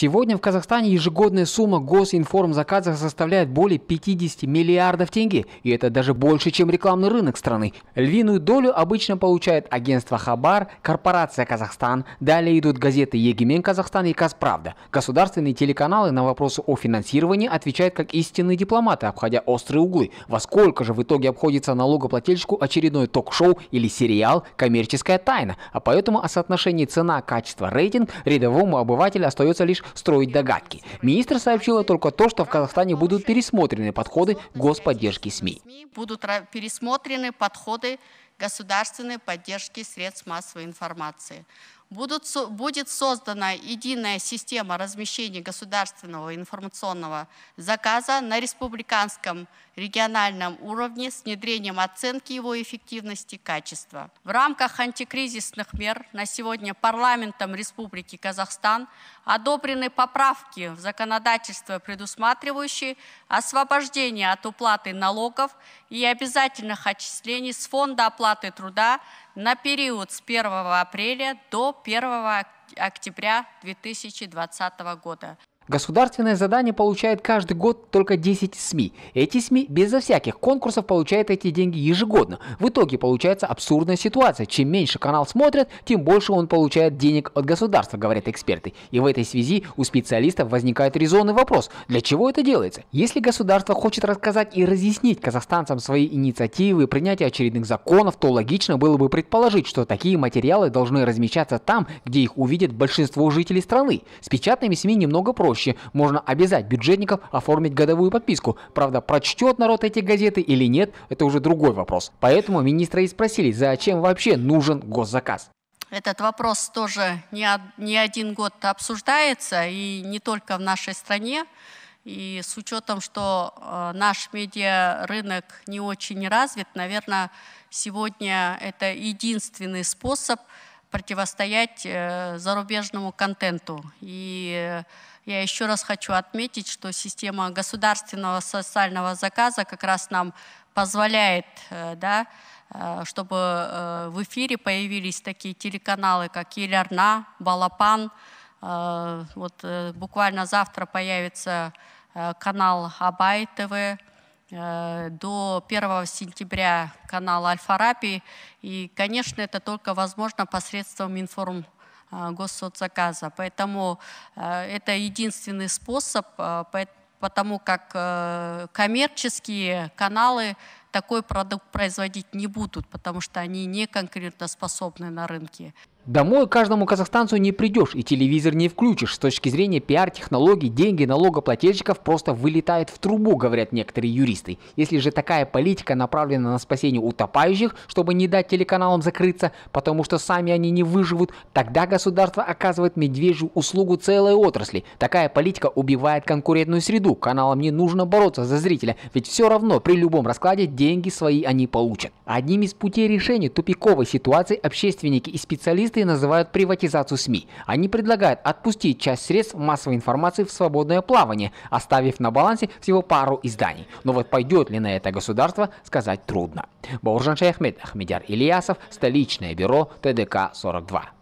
Сегодня в Казахстане ежегодная сумма госинформзаказов составляет более 50 миллиардов тенге, и это даже больше, чем рекламный рынок страны. Львиную долю обычно получает агентство «Хабар», корпорация «Казахстан», далее идут газеты «Егемен Казахстан» и «Казправда». Государственные телеканалы на вопросы о финансировании отвечают как истинные дипломаты, обходя острые углы. Во сколько же в итоге обходится налогоплательщику очередной ток-шоу или сериал «Коммерческая тайна», а поэтому о соотношении цена-качество-рейтинг рядовому обывателю остается лишь строить догадки. Министр сообщила только то, что в Казахстане будут пересмотрены подходы господдержки СМИ. Будут пересмотрены подходы государственной поддержки средств массовой информации будут, будет создана единая система размещения государственного информационного заказа на республиканском региональном уровне с внедрением оценки его эффективности и качества. В рамках антикризисных мер на сегодня парламентом Республики Казахстан одобрены поправки в законодательство, предусматривающие освобождение от уплаты налогов и обязательных отчислений с фонда оплаты труда на период с 1 апреля до 1 октября 2020 года. Государственное задание получает каждый год только 10 СМИ. Эти СМИ безо всяких конкурсов получают эти деньги ежегодно. В итоге получается абсурдная ситуация. Чем меньше канал смотрят, тем больше он получает денег от государства, говорят эксперты. И в этой связи у специалистов возникает резонный вопрос. Для чего это делается? Если государство хочет рассказать и разъяснить казахстанцам свои инициативы и принятие очередных законов, то логично было бы предположить, что такие материалы должны размещаться там, где их увидит большинство жителей страны. С печатными СМИ немного проще проще. Можно обязать бюджетников оформить годовую подписку. Правда, прочтет народ эти газеты или нет, это уже другой вопрос. Поэтому министра и спросили, зачем вообще нужен госзаказ. Этот вопрос тоже не, не один год обсуждается, и не только в нашей стране. И с учетом, что э, наш медиарынок не очень развит, наверное, сегодня это единственный способ противостоять э, зарубежному контенту. И э, я еще раз хочу отметить, что система государственного социального заказа как раз нам позволяет, э, да, чтобы в эфире появились такие телеканалы, как Елярна, Балапан. Вот буквально завтра появится канал Абай ТВ, Э, до 1 сентября канала Аль-Фараби. И, конечно, это только возможно посредством информ э, госсоцзаказа. Поэтому э, это единственный способ, потому как коммерческие каналы такой продукт производить не будут, потому что они не конкурентоспособны на рынке. Домой каждому казахстанцу не придешь и телевизор не включишь. С точки зрения пиар-технологий, деньги налогоплательщиков просто вылетают в трубу, говорят некоторые юристы. Если же такая политика направлена на спасение утопающих, чтобы не дать телеканалам закрыться, потому что сами они не выживут, тогда государство оказывает медвежью услугу целой отрасли. Такая политика убивает конкурентную среду. Каналам не нужно бороться за зрителя, ведь все равно при любом раскладе деньги свои они получат. Одним из путей решения тупиковой ситуации общественники и специалисты Эксперты называют приватизацию СМИ. Они предлагают отпустить часть средств массовой информации в свободное плавание, оставив на балансе всего пару изданий. Но вот пойдет ли на это государство, сказать трудно. Бауржан Шейхмед, Ахмедяр Ильясов, столичное бюро ТДК 42.